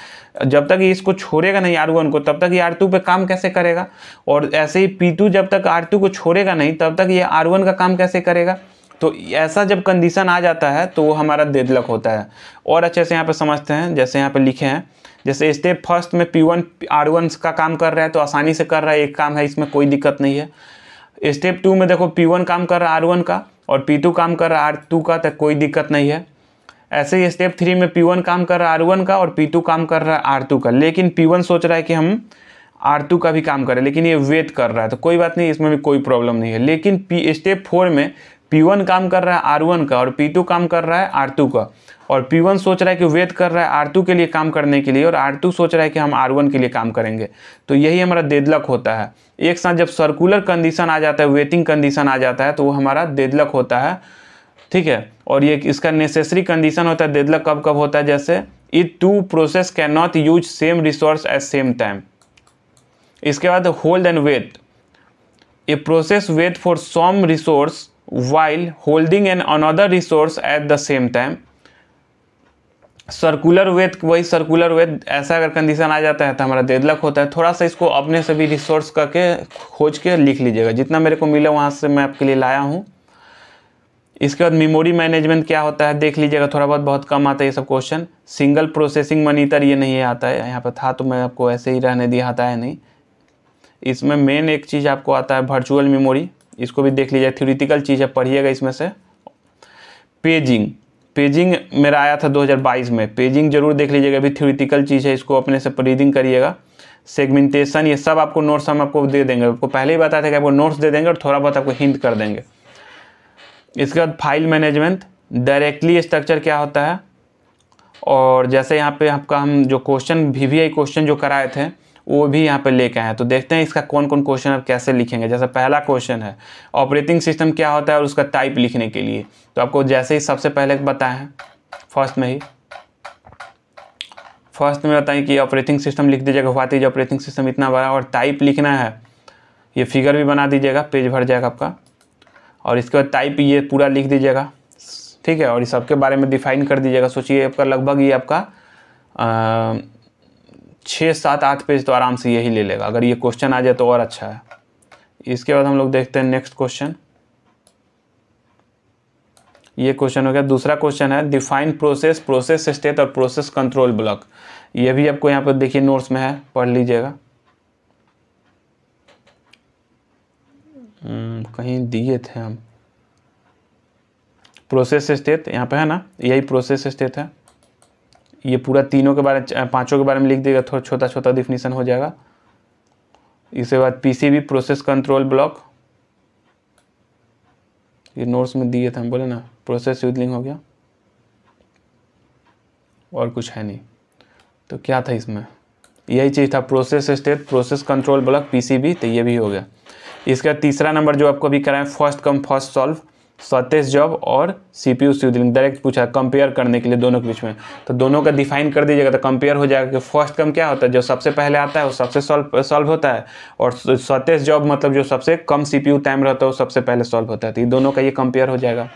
जब तक ये इसको छोड़ेगा नहीं R1 को तब तक ये R2 पे काम कैसे करेगा और ऐसे ही P2 जब तक R2 को छोड़ेगा नहीं तब तक ये R1 का काम कैसे करेगा तो ऐसा जब कंडीशन आ जाता है तो वो हमारा देदलक होता है और अच्छे से यहाँ पर समझते हैं जैसे यहाँ पर लिखे हैं जैसे स्टेप फर्स्ट में P1 R1 का काम कर रहा है तो आसानी से कर रहा है एक काम है इसमें कोई दिक्कत नहीं है स्टेप टू में देखो पी काम कर रहा है आर वन का और पी काम कर रहा है आर का तो कोई दिक्कत नहीं है ऐसे ही स्टेप थ्री में पी काम कर रहा है आर वन का और पी काम कर रहा है आर का लेकिन पी सोच रहा है कि हम आर का भी काम करें लेकिन ये वेट कर रहा है तो कोई बात नहीं इसमें भी कोई प्रॉब्लम नहीं है लेकिन पी स्टेप फोर में पी काम कर रहा है आर वन का और पी काम कर रहा है आर का और P1 सोच रहा है कि वेट कर रहा है R2 के लिए काम करने के लिए और R2 सोच रहा है कि हम R1 के लिए काम करेंगे तो यही हमारा देदलक होता है एक साथ जब सर्कुलर कंडीशन आ जाता है वेटिंग कंडीशन आ जाता है तो वो हमारा देदलक होता है ठीक है और ये इसका नेसेसरी कंडीशन होता है देदलक कब कब होता है जैसे it two process can not use same resource at same time इसके बाद hold and wait a process wait for some resource while holding an another resource at the same time circular wait वही circular wait ऐसा अगर condition आ जाता है तो हमारा देदलक होता है थोड़ा सा इसको अपने से भी रिसोर्स करके खोज के लिख लीजिएगा जितना मेरे को मिला वहाँ से मैं आपके लिए लाया हूँ इसके बाद मेमोरी मैनेजमेंट क्या होता है देख लीजिएगा थोड़ा बहुत बहुत कम आता है ये सब क्वेश्चन सिंगल प्रोसेसिंग मनीटर ये नहीं आता है यहाँ पर था तो मैं आपको ऐसे ही रहने दिया आता है नहीं इसमें मेन एक चीज़ आपको आता है वर्चुअल मेमोरी इसको भी देख लीजिए थ्योरिटिकल चीज़ है पढ़िएगा इसमें से पेजिंग पेजिंग मेरा आया था 2022 में पेजिंग जरूर देख लीजिएगा अभी थ्योरिटिकल चीज़ है इसको अपने से रीडिंग करिएगा सेगमेंटेशन ये सब आपको नोट्स हम आपको दे देंगे आपको पहले ही बताया था कि आपको नोट्स दे देंगे और थोड़ा बहुत आपको हिंट कर देंगे इसके बाद फाइल मैनेजमेंट डायरेक्टली स्ट्रक्चर क्या होता है और जैसे यहाँ पे आपका हम जो question V V I question जो कराए थे वो भी यहाँ पर लेके आए हैं तो देखते हैं इसका कौन कौन क्वेश्चन आप कैसे लिखेंगे जैसा पहला क्वेश्चन है ऑपरेटिंग सिस्टम क्या होता है और उसका टाइप लिखने के लिए तो आपको जैसे ही सबसे पहले बताएं फर्स्ट में ही फर्स्ट में बताएं कि ऑपरेटिंग सिस्टम लिख दीजिएगा हुआ इज ऑपरेटिंग सिस्टम इतना बड़ा और टाइप लिखना है ये फिगर भी बना दीजिएगा पेज भर जाएगा आपका और इसके बाद टाइप ये पूरा लिख दीजिएगा ठीक है और इस सबके बारे में डिफाइन कर दीजिएगा सोचिए आपका लगभग ये आपका छः सात आठ पेज तो आराम से यही ले लेगा अगर ये क्वेश्चन आ जाए तो और अच्छा है इसके बाद हम लोग देखते हैं नेक्स्ट क्वेश्चन ये क्वेश्चन हो गया दूसरा क्वेश्चन है डिफाइन प्रोसेस प्रोसेस स्टेट और प्रोसेस कंट्रोल ब्लॉक ये भी आपको यहाँ पर देखिए नोट्स में है पढ़ लीजिएगा हम्म, कहीं दिए थे हम प्रोसेस स्टेट यहाँ पे है ना यही प्रोसेस स्टेट है ये पूरा तीनों के बारे पाँचों के बारे में लिख देगा थोड़ा छोटा छोटा डिफिनीसन हो जाएगा इसके बाद पीसीबी प्रोसेस कंट्रोल ब्लॉक ये नोट्स में दिए थे हम बोले ना प्रोसेस यूजलिंग हो गया और कुछ है नहीं तो क्या था इसमें यही चीज़ था process state process control block PCB तो ये भी हो गया इसका तीसरा नंबर जो आपको अभी कराएं first come first solve shortest job और सी पी यू डायरेक्ट पूछा कंपेयर करने के लिए दोनों के बीच में तो दोनों का डिफाइन कर दीजिएगा तो कंपेयर हो जाएगा कि फर्स्ट कम क्या होता है जो सबसे पहले आता है वो सबसे सॉल्व सॉल्व होता है और सतेश जॉब मतलब जो सबसे कम सी पी यू टाइम रहता है वो सबसे पहले सॉल्व होता है तो ये दोनों का ये कंपेयर हो जाएगा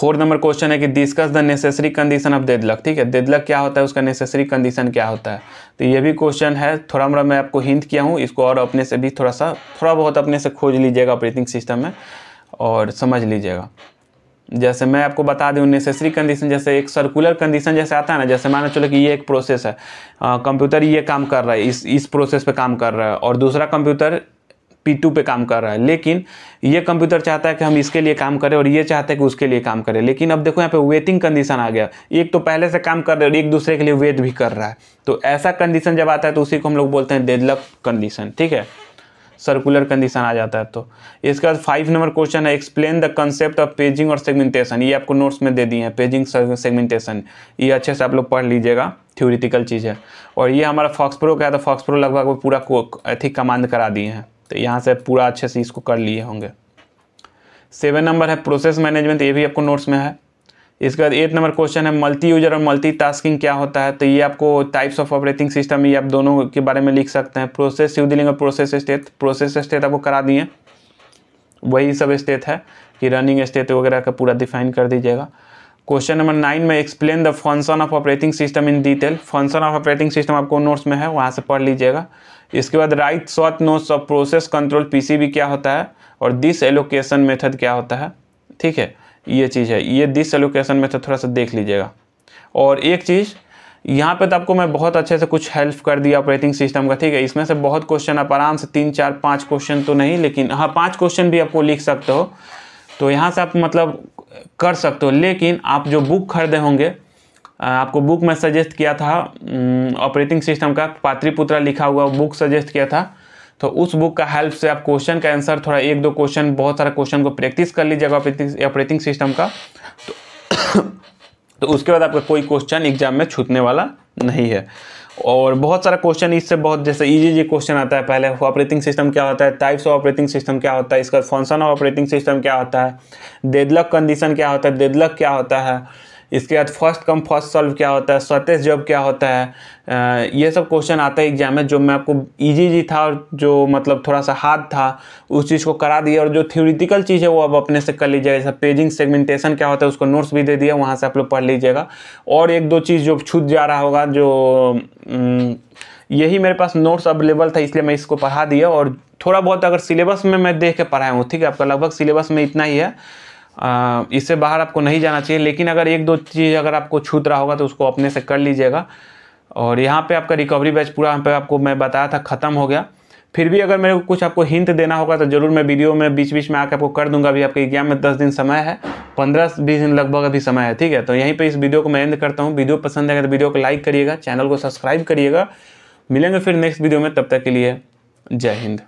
फोर्थ नंबर क्वेश्चन है कि discuss the necessary condition of deadlock ठीक है देदलक क्या होता है उसका नेसेसरी कंडीशन क्या होता है तो ये भी क्वेश्चन है थोड़ा मोड़ा मैं आपको हिंट किया हूँ इसको और अपने से भी थोड़ा सा थोड़ा बहुत अपने से खोज लीजिएगा ऑपरेटिंग सिस्टम में और समझ लीजिएगा जैसे मैं आपको बता दूँ नेसेसरी कंडीशन जैसे एक सर्कुलर कंडीशन जैसे आता है ना जैसे माना चलो कि ये एक प्रोसेस है कंप्यूटर ये काम कर रहा है इस इस प्रोसेस पे काम कर रहा है और दूसरा कंप्यूटर P2 पे काम कर रहा है लेकिन ये कंप्यूटर चाहता है कि हम इसके लिए काम करें और ये चाहते हैं कि उसके लिए काम करें लेकिन अब देखो यहाँ पे वेटिंग कंडीशन आ गया एक तो पहले से काम कर रहे और एक दूसरे के लिए वेट भी कर रहा है तो ऐसा कंडीशन जब आता है तो उसी को हम लोग बोलते हैं डेडलक कंडीशन ठीक है सर्कुलर कंडीशन आ जाता है तो इसके बाद फाइव नंबर क्वेश्चन है explain the concept of paging और सेगमेंटेशन ये आपको नोट्स में दे दिए हैं पेजिंग सेगमेंटेशन ये अच्छे से आप लोग पढ़ लीजिएगा थ्योरिटिकल चीज़ है और ये हमारा फॉक्स प्रो का है तो फॉक्स प्रो लगभग वो पूरा अथी कमांड करा दिए हैं तो यहाँ से पूरा अच्छे से इसको कर लिए होंगे सेवन नंबर है प्रोसेस मैनेजमेंट ये भी आपको नोट्स में है इसके बाद एट नंबर क्वेश्चन है मल्टी यूजर और मल्टी टास्किंग क्या होता है तो ये आपको टाइप्स ऑफ ऑपरेटिंग सिस्टम ये आप दोनों के बारे में लिख सकते हैं प्रोसेस शिवदिलिंग और प्रोसेस स्टेट प्रोसेस स्टेट आपको करा दिए वही सब स्टेट है कि रनिंग स्टेट वगैरह का पूरा डिफाइन कर दीजिएगा क्वेश्चन नंबर नाइन में explain the function of operating system in detail function of operating system आपको नोट्स में है वहाँ से पढ़ लीजिएगा इसके बाद write short notes of process control भी क्या होता है और दिस एलोकेशन मेथड क्या होता है ठीक है ये चीज़ है ये दिस एलोकेशन में से थोड़ा सा देख लीजिएगा और एक चीज़ यहाँ पे तो आपको मैं बहुत अच्छे से कुछ हेल्प कर दिया ऑपरेटिंग सिस्टम का ठीक है इसमें से बहुत क्वेश्चन आप आराम से तीन चार पाँच क्वेश्चन तो नहीं लेकिन हाँ पाँच क्वेश्चन भी आपको लिख सकते हो तो यहाँ से आप मतलब कर सकते हो लेकिन आप जो बुक खरीदे होंगे आपको बुक में सजेस्ट किया था ऑपरेटिंग सिस्टम का पात्रिपुत्रा लिखा हुआ बुक सजेस्ट किया था तो उस बुक का हेल्प से आप क्वेश्चन का आंसर थोड़ा एक दो क्वेश्चन बहुत सारा क्वेश्चन को प्रैक्टिस कर लीजिएगा ऑपरेटिंग सिस्टम का तो तो उसके बाद आपका कोई क्वेश्चन एग्जाम में छूटने वाला नहीं है और बहुत सारा क्वेश्चन इससे बहुत जैसे इजी इजी क्वेश्चन आता है पहले ऑपरेटिंग सिस्टम क्या होता है टाइप्स ऑफ ऑपरेटिंग सिस्टम क्या होता है इसका फंक्शन ऑफ ऑपरेटिंग सिस्टम क्या होता है डेडलक कंडीशन क्या होता है डेडलक क्या होता है इसके बाद फर्स्ट कम फर्स्ट सॉल्व क्या होता है स्वतेश जॉब क्या होता है ये सब क्वेश्चन आता है एग्जाम में जो मैं आपको इजी जी था और जो मतलब थोड़ा सा हार्ड था उस चीज़ को करा दिया और जो थ्योरिटिकल चीज़ है वो अब अपने से कर लीजिएगा जैसे पेजिंग सेगमेंटेशन क्या होता है उसको नोट्स भी दे दिया वहाँ से आप लोग पढ़ लीजिएगा और एक दो चीज़ जो छूट जा रहा होगा जो यही मेरे पास नोट्स अवेलेबल था इसलिए मैं इसको पढ़ा दिया और थोड़ा बहुत अगर सिलेबस में मैं देख के पढ़ाया हूँ ठीक है आपका लगभग सिलेबस में इतना ही है इससे बाहर आपको नहीं जाना चाहिए लेकिन अगर एक दो चीज़ अगर आपको छूत रहा होगा तो उसको अपने से कर लीजिएगा और यहाँ पे आपका रिकवरी बैच पूरा यहाँ पे आपको मैं बताया था ख़त्म हो गया फिर भी अगर मेरे को कुछ आपको हिंट देना होगा तो ज़रूर मैं वीडियो में बीच बीच में आकर आपको कर दूंगा अभी आपके एग्जाम में दस दिन समय है पंद्रह बीस दिन लगभग अभी समय है ठीक है तो यहीं पर इस वीडियो को मैं एंड करता हूँ वीडियो पसंद आएगा तो वीडियो को लाइक करिएगा चैनल को सब्सक्राइब करिएगा मिलेंगे फिर नेक्स्ट वीडियो में तब तक के लिए जय हिंद